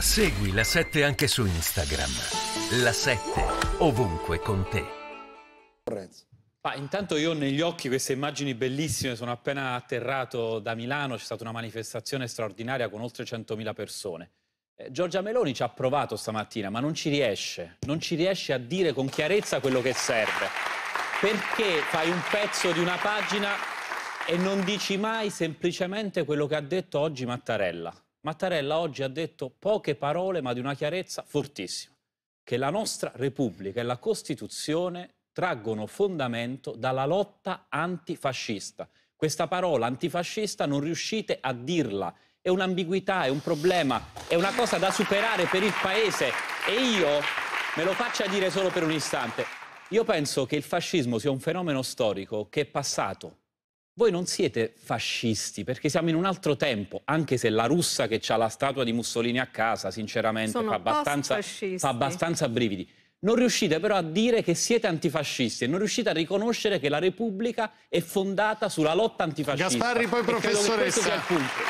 Segui la 7 anche su Instagram. La 7 ovunque con te. Ah, intanto io ho negli occhi queste immagini bellissime, sono appena atterrato da Milano, c'è stata una manifestazione straordinaria con oltre 100.000 persone. Eh, Giorgia Meloni ci ha provato stamattina, ma non ci riesce, non ci riesce a dire con chiarezza quello che serve. Perché fai un pezzo di una pagina e non dici mai semplicemente quello che ha detto oggi Mattarella? Mattarella oggi ha detto poche parole ma di una chiarezza fortissima, che la nostra Repubblica e la Costituzione traggono fondamento dalla lotta antifascista. Questa parola antifascista non riuscite a dirla, è un'ambiguità, è un problema, è una cosa da superare per il Paese e io me lo faccia dire solo per un istante. Io penso che il fascismo sia un fenomeno storico che è passato, voi non siete fascisti perché siamo in un altro tempo, anche se la russa che ha la statua di Mussolini a casa, sinceramente, fa abbastanza, fa abbastanza brividi. Non riuscite però a dire che siete antifascisti e non riuscite a riconoscere che la Repubblica è fondata sulla lotta antifascista. Gasparri, poi professoressa,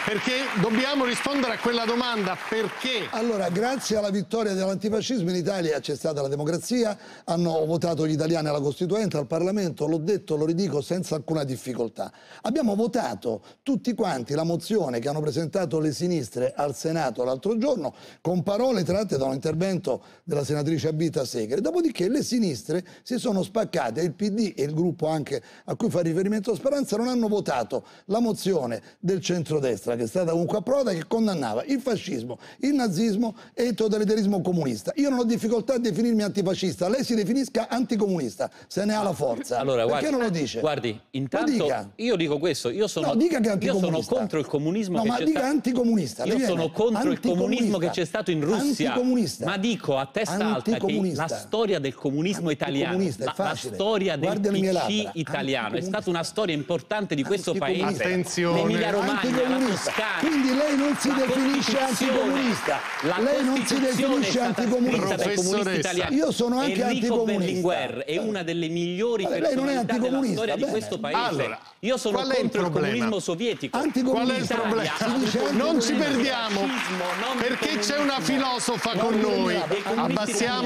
perché dobbiamo rispondere a quella domanda, perché? Allora, grazie alla vittoria dell'antifascismo in Italia c'è stata la democrazia, hanno votato gli italiani alla Costituente, al Parlamento, l'ho detto, lo ridico senza alcuna difficoltà. Abbiamo votato tutti quanti la mozione che hanno presentato le sinistre al Senato l'altro giorno con parole tratte da un intervento della senatrice Abita Sera Segre, dopodiché le sinistre si sono spaccate, il PD e il gruppo anche a cui fa riferimento Speranza non hanno votato la mozione del centrodestra che è stata comunque approvata che condannava il fascismo, il nazismo e il totalitarismo comunista. Io non ho difficoltà a definirmi antifascista, lei si definisca anticomunista, se ne ha la forza. Allora, Perché guardi, non lo dice? Guardi, intanto dica. io dico questo, io sono, no, io sono contro il comunismo no, ma dica sta... anticomunista. Io sono contro il comunismo che c'è stato in Russia. Ma dico a testa alta che la storia del comunismo italiano, la, la, storia del PC italiano è stata una storia importante di questo paese. Attenzione, l'Emilia Romagna, la Toscana. Quindi lei non si definisce anticomunista. lei non si definisce anticomunista. Dai comunisti italiani. Io sono anche Enrico Berlinguer è una delle migliori allora, personalità della storia bene. di questo paese. Allora, Io sono contro il, il comunismo sovietico. Qual è il problema? non ci perdiamo perché c'è una filosofa con noi. Abbassiamo